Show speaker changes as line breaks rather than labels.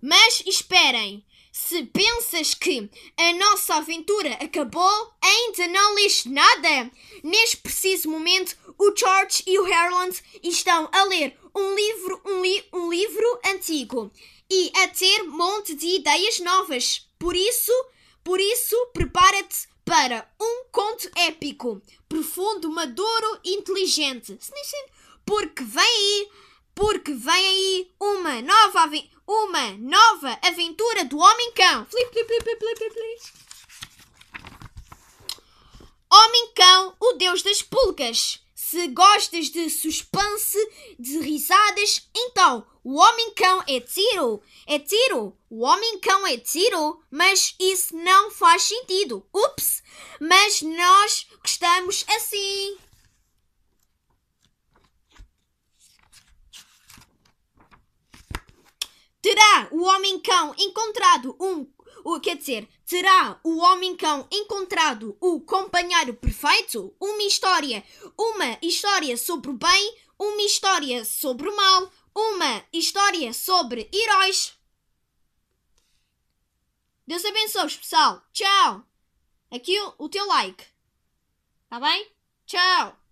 Mas esperem! Se pensas que a nossa aventura acabou, ainda não lês nada! Neste preciso momento, o George e o Harold estão a ler um livro, um, li um livro antigo e a ter monte de ideias novas. Por isso, por isso, prepara-te para um conto épico, profundo, maduro e inteligente. Porque vem aí porque vem aí uma nova, uma nova aventura do Homem-Cão. Homem-Cão, o deus das pulgas. Se gostas de suspense, de risadas, então o Homem-Cão é tiro. É tiro. O Homem-Cão é tiro, mas isso não faz sentido. Ups! Mas nós gostamos assim. o homem-cão encontrado um. O, quer dizer, terá o homem-cão encontrado o companheiro perfeito? Uma história. Uma história sobre o bem, uma história sobre o mal, uma história sobre heróis. Deus abençoe, pessoal. Tchau. Aqui o, o teu like. Tá bem? Tchau.